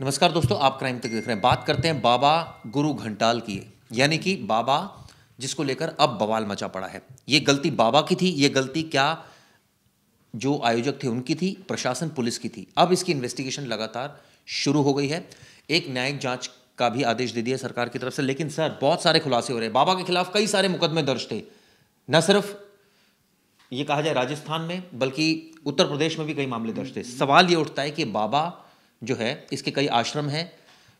नमस्कार दोस्तों आप क्राइम तक देख रहे हैं बात करते हैं बाबा गुरु घंटाल की यानी कि बाबा जिसको लेकर अब बवाल मचा पड़ा है ये गलती बाबा की थी ये गलती क्या जो आयोजक थे उनकी थी प्रशासन पुलिस की थी अब इसकी इन्वेस्टिगेशन लगातार शुरू हो गई है एक न्यायिक जांच का भी आदेश दे दिया सरकार की तरफ से लेकिन सर बहुत सारे खुलासे हो रहे हैं बाबा के खिलाफ कई सारे मुकदमे दर्ज थे न सिर्फ ये कहा जाए राजस्थान में बल्कि उत्तर प्रदेश में भी कई मामले दर्ज थे सवाल ये उठता है कि बाबा जो है इसके कई आश्रम हैं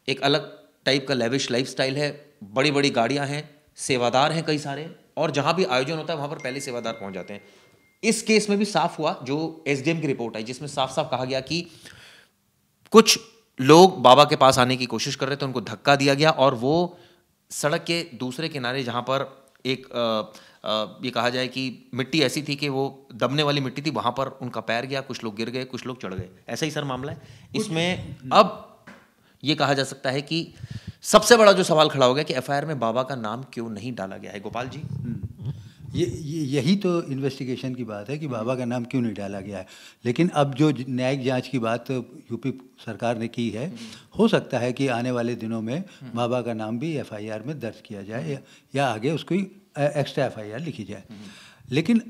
एक अलग टाइप का लेविश लाइफ है बड़ी बड़ी गाड़ियाँ हैं सेवादार हैं कई सारे और जहाँ भी आयोजन होता है वहाँ पर पहले सेवादार पहुँच जाते हैं इस केस में भी साफ हुआ जो एस की रिपोर्ट आई जिसमें साफ साफ कहा गया कि कुछ लोग बाबा के पास आने की कोशिश कर रहे थे उनको धक्का दिया गया और वो सड़क के दूसरे किनारे जहाँ पर एक आ, ये कहा जाए कि मिट्टी ऐसी थी कि वो दबने वाली मिट्टी थी वहाँ पर उनका पैर गया कुछ लोग गिर गए कुछ लोग चढ़ गए ऐसा ही सर मामला है इसमें अब ये कहा जा सकता है कि सबसे बड़ा जो सवाल खड़ा हो गया कि एफ में बाबा का नाम क्यों नहीं डाला गया है गोपाल जी हम्म। ये, ये यही तो इन्वेस्टिगेशन की बात है कि बाबा का नाम क्यों नहीं डाला गया है लेकिन अब जो न्यायिक जांच की बात यूपी सरकार ने की है हम्म। हो सकता है कि आने वाले दिनों में हम्म। बाबा का नाम भी एफआईआर में दर्ज किया जाए या आगे उसकी एक्स्ट्रा एफ लिखी जाए लेकिन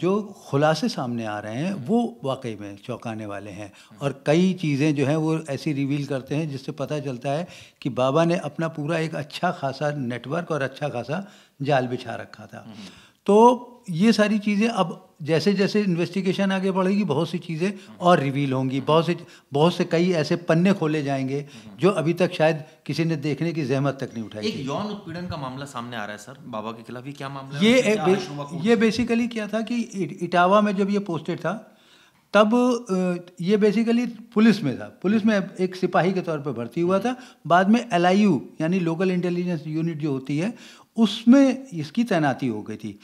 जो खुलासे सामने आ रहे हैं वो वाकई में चौंकाने वाले हैं और कई चीज़ें जो हैं वो ऐसी रिवील करते हैं जिससे पता चलता है कि बाबा ने अपना पूरा एक अच्छा खासा नेटवर्क और अच्छा खासा जाल बिछा रखा था तो ये सारी चीज़ें अब जैसे जैसे इन्वेस्टिगेशन आगे बढ़ेगी बहुत सी चीज़ें और रिवील होंगी बहुत से बहुत से कई ऐसे पन्ने खोले जाएंगे जो अभी तक शायद किसी ने देखने की जहमत तक नहीं उठाई एक यौन उत्पीड़न का मामला सामने आ रहा है सर बाबा के खिलाफ ये क्या मामला ये है? बे, ये बेसिकली क्या था कि इटावा में जब ये पोस्टेड था तब ये बेसिकली पुलिस में था पुलिस में एक सिपाही के तौर पर भर्ती हुआ था बाद में एल यानी लोकल इंटेलिजेंस यूनिट जो होती है उसमें इसकी तैनाती हो गई थी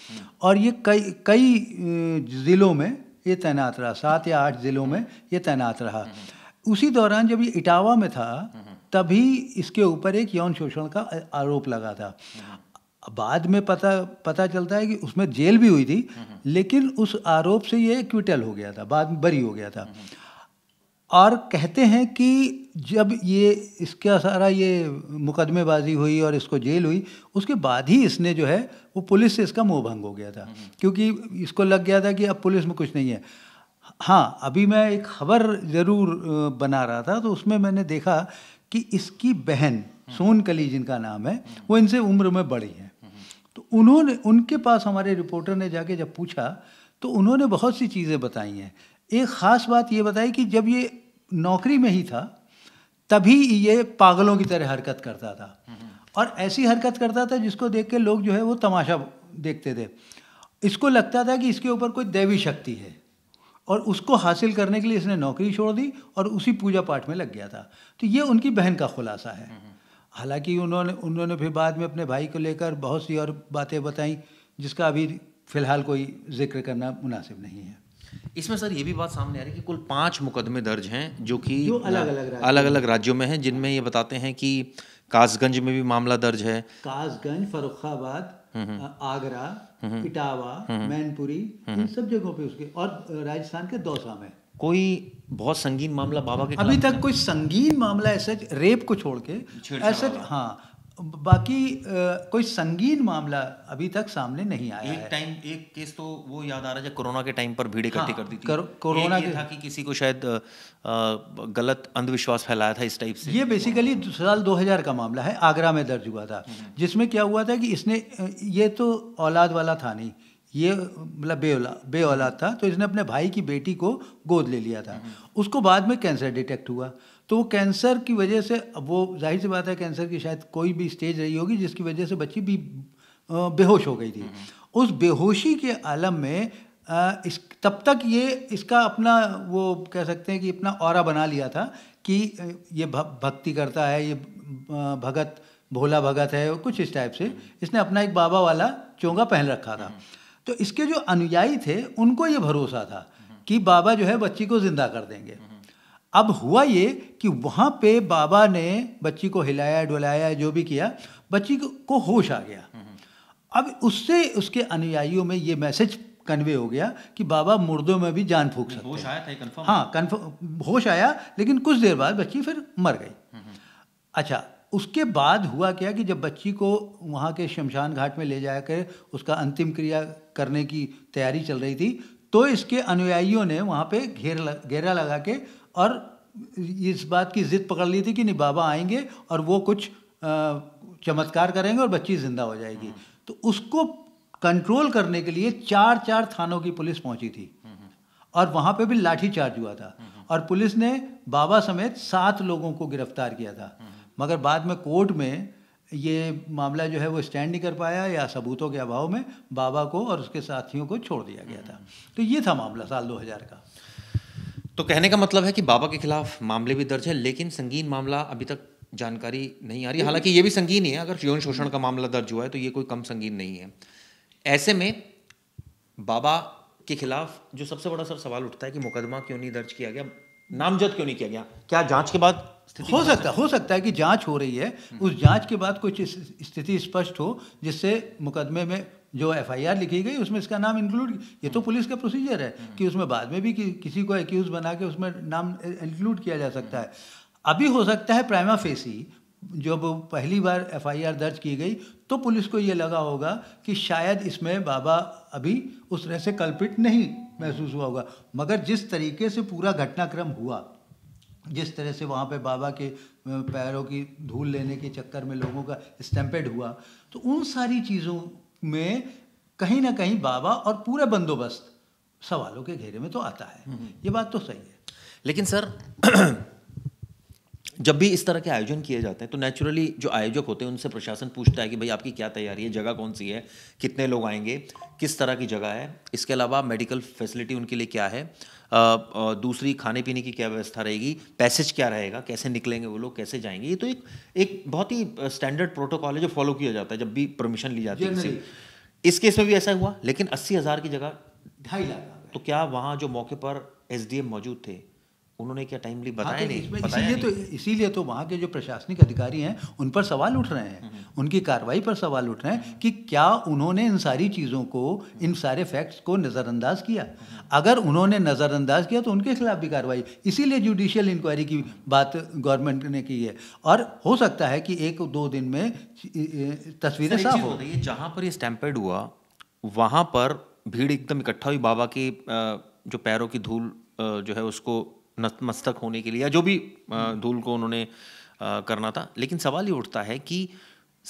और ये कई कई ज़िलों में ये तैनात रहा सात या आठ ज़िलों में ये तैनात रहा उसी दौरान जब ये इटावा में था तभी इसके ऊपर एक यौन शोषण का आरोप लगा था बाद में पता पता चलता है कि उसमें जेल भी हुई थी लेकिन उस आरोप से ये क्विटल हो गया था बाद में बरी हो गया था और कहते हैं कि जब ये इसका सारा ये मुकदमेबाजी हुई और इसको जेल हुई उसके बाद ही इसने जो है वो पुलिस से इसका मोह भंग हो गया था हम्म। क्योंकि इसको लग गया था कि अब पुलिस में कुछ नहीं है हाँ अभी मैं एक खबर ज़रूर बना रहा था तो उसमें मैंने देखा कि इसकी बहन हम्म। सोन कली जिनका नाम है हम्म। वो इनसे उम्र में बड़ी है तो उन्होंने उनके पास हमारे रिपोर्टर ने जाके जब पूछा तो उन्होंने बहुत सी चीज़ें बताई हैं एक ख़ास बात ये बताई कि जब ये नौकरी में ही था तभी ये पागलों की तरह हरकत करता था और ऐसी हरकत करता था जिसको देख के लोग जो है वो तमाशा देखते थे इसको लगता था कि इसके ऊपर कोई दैवी शक्ति है और उसको हासिल करने के लिए इसने नौकरी छोड़ दी और उसी पूजा पाठ में लग गया था तो ये उनकी बहन का खुलासा है हालांकि उन्होंने उन्होंने फिर बाद में अपने भाई को लेकर बहुत सी और बातें बताई जिसका अभी फ़िलहाल कोई जिक्र करना मुनासिब नहीं है इसमें सर ये भी बात सामने आ रही है कि कुल पांच मुकदमे दर्ज हैं जो कि जो अलग अलग अलग अलग राज्यों में हैं जिनमें ये बताते हैं कि कासगंज में भी मामला दर्ज है कासगंज फरुखाबाद हम्म, हम्म। आगरा हम्म, इटावा मैनपुरी इन सब जगहों पे उसके और राजस्थान के दौसा में कोई बहुत संगीन मामला बाबा के अभी तक कोई संगीन मामला ऐसा रेप को छोड़ के ऐसा हाँ बाकी कोई संगीन मामला अभी तक सामने नहीं आया एक टाइम एक केस तो वो याद आ रहा है जब कोरोना के टाइम पर भीड़ इकट्ठी हाँ, कर दी थी कर, कोरोना के था कि किसी को शायद आ, गलत अंधविश्वास फैलाया था इस टाइप से ये बेसिकली साल 2000 का मामला है आगरा में दर्ज हुआ था हम्म। जिसमें क्या हुआ था कि इसने ये तो औलाद वाला था नहीं ये मतलब बे औलाद था तो इसने अपने भाई की बेटी को गोद ले लिया था हम्म। उसको बाद में कैंसर डिटेक्ट हुआ तो वो कैंसर की वजह से वो जाहिर सी बात है कैंसर की शायद कोई भी स्टेज रही होगी जिसकी वजह से बच्ची भी बेहोश हो गई थी हम्म, हम्म। उस बेहोशी के आलम में इस तब तक ये इसका अपना वो कह सकते हैं कि अपना और बना लिया था कि ये भक्ति करता है ये भगत भोला भगत है कुछ इस टाइप से हम्म। इसने अपना एक बाबा वाला चोंगा पहन रखा था तो इसके जो अनुयायी थे उनको ये भरोसा था कि बाबा जो है बच्ची को ज़िंदा कर देंगे अब हुआ ये कि वहाँ पे बाबा ने बच्ची को हिलाया डुलाया जो भी किया बच्ची को होश आ गया हम्म, हम्म। अब उससे उसके अनुयायियों में ये मैसेज कन्वे हो गया कि बाबा मुर्दों में भी जान फूक सकते होश आया था कन्फर्म हाँ कन्फर्म होश आया लेकिन कुछ देर बाद बच्ची फिर मर गई हम्म, अच्छा उसके बाद हुआ क्या कि जब बच्ची को वहाँ के शमशान घाट में ले जाकर उसका अंतिम क्रिया करने की तैयारी चल रही थी तो इसके अनुयायियों ने वहाँ पे घेर घेरा लगा के और इस बात की ज़िद पकड़ ली थी कि नहीं बाबा आएंगे और वो कुछ चमत्कार करेंगे और बच्ची ज़िंदा हो जाएगी हम्म। तो उसको कंट्रोल करने के लिए चार चार थानों की पुलिस पहुंची थी हम्म, हम्म। और वहाँ पे भी लाठी चार्ज हुआ था और पुलिस ने बाबा समेत सात लोगों को गिरफ्तार किया था मगर बाद में कोर्ट में ये मामला जो है वो स्टैंड नहीं कर पाया या सबूतों के अभाव में बाबा को और उसके साथियों को छोड़ दिया गया था तो ये था मामला साल 2000 का तो कहने का मतलब है कि बाबा के खिलाफ मामले भी दर्ज है लेकिन संगीन मामला अभी तक जानकारी नहीं आ रही हालांकि ये भी संगीन ही है अगर यौन शोषण का मामला दर्ज हुआ है तो ये कोई कम संगीन नहीं है ऐसे में बाबा के खिलाफ जो सबसे बड़ा सर सवाल उठता है कि मुकदमा क्यों नहीं दर्ज किया गया नामजद क्यों नहीं किया गया क्या जांच के बाद हो सकता हो सकता है कि जांच हो रही है हम्म। उस जांच के बाद कुछ स्थिति स्पष्ट हो जिससे मुकदमे में जो एफआईआर लिखी गई उसमें इसका नाम इंक्लूड ये तो हम्म। पुलिस का प्रोसीजर है हम्म। कि उसमें बाद में भी कि, किसी को एक्यूज बना के उसमें नाम इंक्लूड किया जा सकता है अभी हो सकता है प्राइमा फेसी जब पहली बार एफआईआर दर्ज की गई तो पुलिस को ये लगा होगा कि शायद इसमें बाबा अभी उस तरह से कल्पित नहीं महसूस हुआ होगा मगर जिस तरीके से पूरा घटनाक्रम हुआ जिस तरह से वहाँ पे बाबा के पैरों की धूल लेने के चक्कर में लोगों का स्टैम्पेड हुआ तो उन सारी चीज़ों में कहीं ना कहीं बाबा और पूरा बंदोबस्त सवालों के घेरे में तो आता है हम्म। ये बात तो सही है लेकिन सर जब भी इस तरह के आयोजन किए जाते हैं तो नेचुरली जो आयोजक होते हैं उनसे प्रशासन पूछता है कि भाई आपकी क्या तैयारी है जगह कौन सी है कितने लोग आएंगे किस तरह की जगह है इसके अलावा मेडिकल फैसिलिटी उनके लिए क्या है आ, आ, दूसरी खाने पीने की क्या व्यवस्था रहेगी पैसेज क्या रहेगा कैसे निकलेंगे वो लोग कैसे जाएंगे ये तो एक एक बहुत ही स्टैंडर्ड प्रोटोकॉल है जो फॉलो किया जाता है जब भी परमिशन ली जाती है इस केस में भी ऐसा हुआ लेकिन अस्सी हज़ार की जगह ढाई लाख तो क्या वहाँ जो मौके पर एस मौजूद थे उन्होंने क्या टाइमली हाँ, बताया तो नहीं इसीलिए तो इसीलिए तो वहाँ के जो प्रशासनिक अधिकारी हैं उन पर सवाल उठ रहे हैं हम्म। उनकी कार्रवाई पर सवाल उठ रहे हैं कि क्या उन्होंने इन सारी चीज़ों को इन सारे फैक्ट्स को नज़रअंदाज किया हम्म। अगर उन्होंने नज़रअंदाज किया तो उनके खिलाफ भी कार्रवाई इसीलिए जुडिशियल इंक्वायरी की बात गवर्नमेंट ने की है और हो सकता है कि एक दो दिन में तस्वीरें साफ हो जहाँ पर ये स्टैम्पेड हुआ वहाँ पर भीड़ एकदम इकट्ठा हुई बाबा की जो पैरों की धूल जो है उसको नतमस्तक होने के लिए या जो भी धूल को उन्होंने करना था लेकिन सवाल ये उठता है कि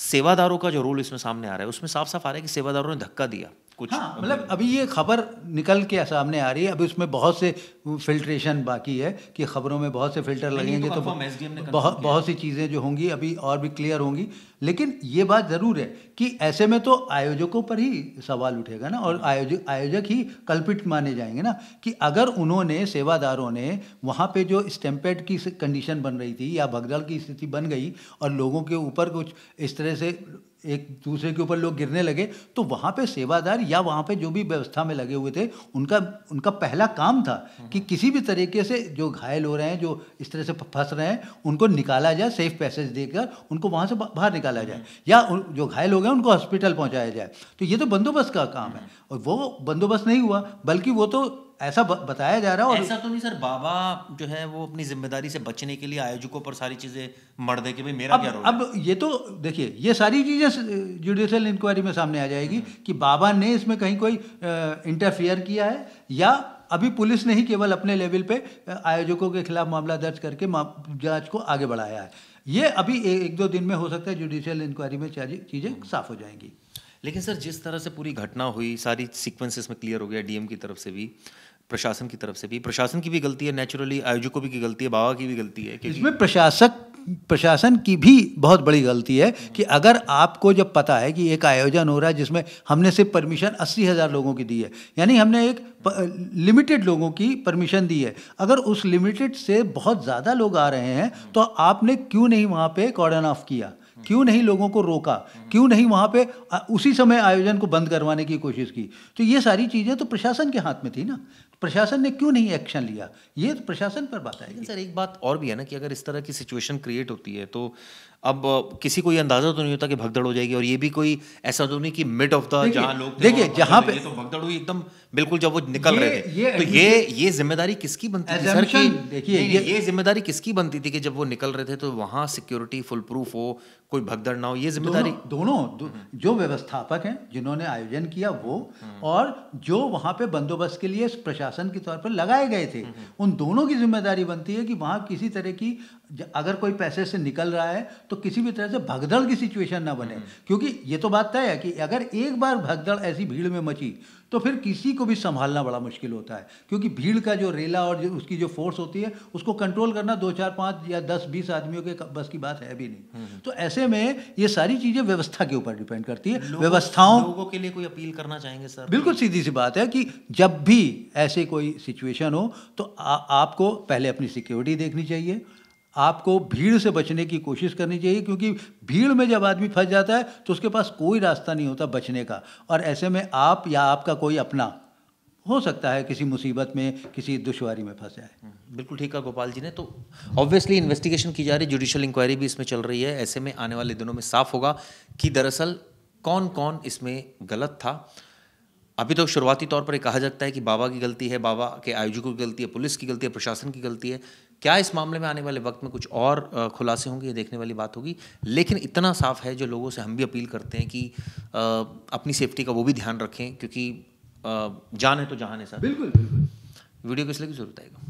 सेवादारों का जो रोल इसमें सामने आ रहा है उसमें साफ साफ आ रहा है कि सेवादारों ने धक्का दिया कुछ हाँ, मतलब अभी ये खबर निकल के सामने आ रही है अभी उसमें बहुत से फिल्ट्रेशन बाकी है कि खबरों में बहुत से फिल्टर लगेंगे तो, तो बहुत बहुत सी चीज़ें जो होंगी अभी और भी क्लियर होंगी लेकिन ये बात ज़रूर है कि ऐसे में तो आयोजकों पर ही सवाल उठेगा ना और आयोजक आयोजक ही कल्पित माने जाएंगे ना कि अगर उन्होंने सेवादारों ने वहाँ पे जो स्टैम्पेड की कंडीशन बन रही थी या भगदड़ की स्थिति बन गई और लोगों के ऊपर कुछ इस तरह से एक दूसरे के ऊपर लोग गिरने लगे तो वहाँ पे सेवादार या वहाँ पे जो भी व्यवस्था में लगे हुए थे उनका उनका पहला काम था कि किसी भी तरीके से जो घायल हो रहे हैं जो इस तरह से फंस रहे हैं उनको निकाला जाए सेफ पैसेज देकर उनको वहाँ से बाहर निकाला जाए या जो घायल हो गए उनको हॉस्पिटल पहुँचाया जाए तो ये तो बंदोबस्त का काम है और वो बंदोबस्त नहीं हुआ बल्कि वो तो ऐसा बताया जा रहा है और ऐसा तो नहीं सर बाबा जो है वो अपनी जिम्मेदारी से बचने के लिए आयोजकों पर सारी चीज़ें मर दे के भाई मेरा अब, क्या रोल अब ये तो देखिए ये सारी चीज़ें जुडिशल इंक्वायरी में सामने आ जाएगी हम्म। कि बाबा ने इसमें कहीं कोई इंटरफियर किया है या अभी पुलिस ने ही केवल अपने लेवल पे आयोजकों के खिलाफ मामला दर्ज करके जांच को आगे बढ़ाया है ये अभी एक दो दिन में हो सकता है जुडिशियल इंक्वायरी में चीज़ें हम्म। साफ हो जाएंगी लेकिन सर जिस तरह से पूरी घटना हुई सारी सीक्वेंसेस में क्लियर हो गया डीएम की तरफ से भी प्रशासन की तरफ से भी प्रशासन की भी गलती है नेचुरली आयोजकों की गलती है बाबा की भी गलती है इसमें प्रशासक प्रशासन की भी बहुत बड़ी गलती है कि अगर आपको जब पता है कि एक आयोजन हो रहा है जिसमें हमने सिर्फ परमिशन अस्सी हज़ार लोगों की दी है यानी हमने एक लिमिटेड लोगों की परमिशन दी है अगर उस लिमिटेड से बहुत ज़्यादा लोग आ रहे हैं तो आपने क्यों नहीं वहाँ पे कॉर्डन ऑफ किया क्यों नहीं लोगों को रोका क्यों नहीं वहाँ पे उसी समय आयोजन को बंद करवाने की कोशिश की तो ये सारी चीज़ें तो प्रशासन के हाथ में थी ना प्रशासन ने क्यों नहीं एक्शन लिया ये तो प्रशासन पर बात आएगी सर एक बात और भी है ना कि अगर इस तरह की सिचुएशन क्रिएट होती है तो अब किसी को ये अंदाजा तो नहीं होता कि भगदड़ हो जाएगी और ये भी कोई ऐसा तो नहीं कि मिड ऑफ द जहाँ लोग देखिए जहाँ पे तो भगदड़ हुई एकदम बिल्कुल जब वो निकल रहे थे तो ये ये जिम्मेदारी किसकी बनती थी सर की देखिए ये, ये जिम्मेदारी किसकी बनती थी कि जब वो निकल रहे थे तो वहाँ सिक्योरिटी फुल प्रूफ हो कोई भगदड़ ना हो ये जिम्मेदारी दोनों, दोनों हम्म। जो व्यवस्थापक हैं जिन्होंने आयोजन किया वो हम्म। और जो वहाँ पे बंदोबस्त के लिए प्रशासन के तौर पर लगाए गए थे हम्म। उन दोनों की जिम्मेदारी बनती है कि वहाँ किसी तरह की अगर कोई पैसे से निकल रहा है तो किसी भी तरह से भगदड़ की सिचुएशन ना बने हम्म। क्योंकि ये तो बात तय है कि अगर एक बार भगदड़ ऐसी भीड़ में मची तो फिर किसी को भी संभालना बड़ा मुश्किल होता है क्योंकि भीड़ का जो रेला और जो उसकी जो फोर्स होती है उसको कंट्रोल करना दो चार पाँच या दस बीस आदमियों के बस की बात है भी नहीं हम्म, हम्म। तो ऐसे में ये सारी चीज़ें व्यवस्था के ऊपर डिपेंड करती है व्यवस्थाओं लोगों के लिए कोई अपील करना चाहेंगे सर बिल्कुल सीधी सी बात है कि जब भी ऐसे कोई सिचुएशन हो तो आ, आपको पहले अपनी सिक्योरिटी देखनी चाहिए आपको भीड़ से बचने की कोशिश करनी चाहिए क्योंकि भीड़ में जब आदमी फंस जाता है तो उसके पास कोई रास्ता नहीं होता बचने का और ऐसे में आप या आपका कोई अपना हो सकता है किसी मुसीबत में किसी दुश्वारी में फंस जाए हम्म, बिल्कुल ठीक है गोपाल जी ने तो ऑब्वियसली इन्वेस्टिगेशन की जा रही जुडिशल इंक्वायरी भी इसमें चल रही है ऐसे में आने वाले दिनों में साफ होगा कि दरअसल कौन कौन इसमें गलत था अभी तो शुरुआती तौर पर कहा जाता है कि बाबा की गलती है बाबा के आयोजकों की गलती है पुलिस की गलती है प्रशासन की गलती है क्या इस मामले में आने वाले वक्त में कुछ और खुलासे होंगे ये देखने वाली बात होगी लेकिन इतना साफ है जो लोगों से हम भी अपील करते हैं कि अपनी सेफ्टी का वो भी ध्यान रखें क्योंकि जान है तो जहान है सर बिल्कुल बिल्कुल वीडियो किस लिए की जरूरत आएगा